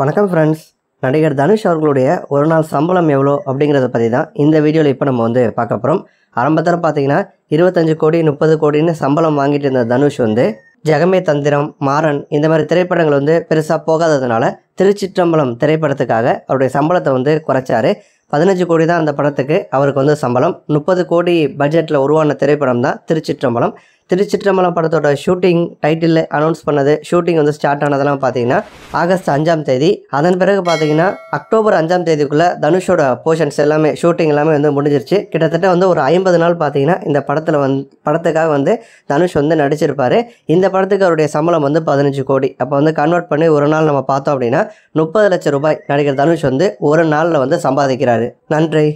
வணக்கம் ஃப்ரெண்ட்ஸ் நடிகர் தனுஷ் அவர்களுடைய ஒரு நாள் சம்பளம் எவ்வளோ அப்படிங்கிறத பற்றி தான் இந்த வீடியோவில் இப்போ நம்ம வந்து பார்க்க போகிறோம் ஆரம்பத்தில் பார்த்தீங்கன்னா இருபத்தஞ்சு கோடி முப்பது கோடின்னு சம்பளம் வாங்கிட்டு இருந்த தனுஷ் வந்து ஜெகமே தந்திரம் மாறன் இந்த மாதிரி திரைப்படங்கள் வந்து பெருசாக போகாததுனால திருச்சிற்றம்பலம் திரைப்படத்துக்காக அவருடைய சம்பளத்தை வந்து குறைச்சாரு பதினஞ்சு கோடி தான் அந்த படத்துக்கு அவருக்கு வந்து சம்பளம் முப்பது கோடி பட்ஜெட்டில் உருவான திரைப்படம் தான் திருச்சிற்றம்பலம் திருச்சிற்றம்பலம் படத்தோட ஷூட்டிங் டைட்டிலில் அனௌன்ஸ் பண்ணது ஷூட்டிங் வந்து ஸ்டார்ட் ஆனதெல்லாம் பார்த்தீங்கன்னா ஆகஸ்ட் அஞ்சாம் தேதி அதன் பிறகு பார்த்தீங்கன்னா அக்டோபர் அஞ்சாம் தேதிக்குள்ளே தனுஷோட போர்ஷன்ஸ் எல்லாமே ஷூட்டிங் எல்லாமே வந்து முடிஞ்சிருச்சு கிட்டத்தட்ட வந்து ஒரு ஐம்பது நாள் பார்த்தீங்கன்னா இந்த படத்தில் வந் படத்துக்காக வந்து தனுஷ் வந்து நடிச்சிருப்பார் இந்த படத்துக்கு அவருடைய சம்பளம் வந்து பதினஞ்சு கோடி அப்போ வந்து கன்வெர்ட் பண்ணி ஒரு நாள் நம்ம பார்த்தோம் அப்படின்னா முப்பது லட்சம் ரூபாய் நடிகர் தனுஷ் வந்து ஒரு நாளில் வந்து சம்பாதிக்கிறாரு நன்றி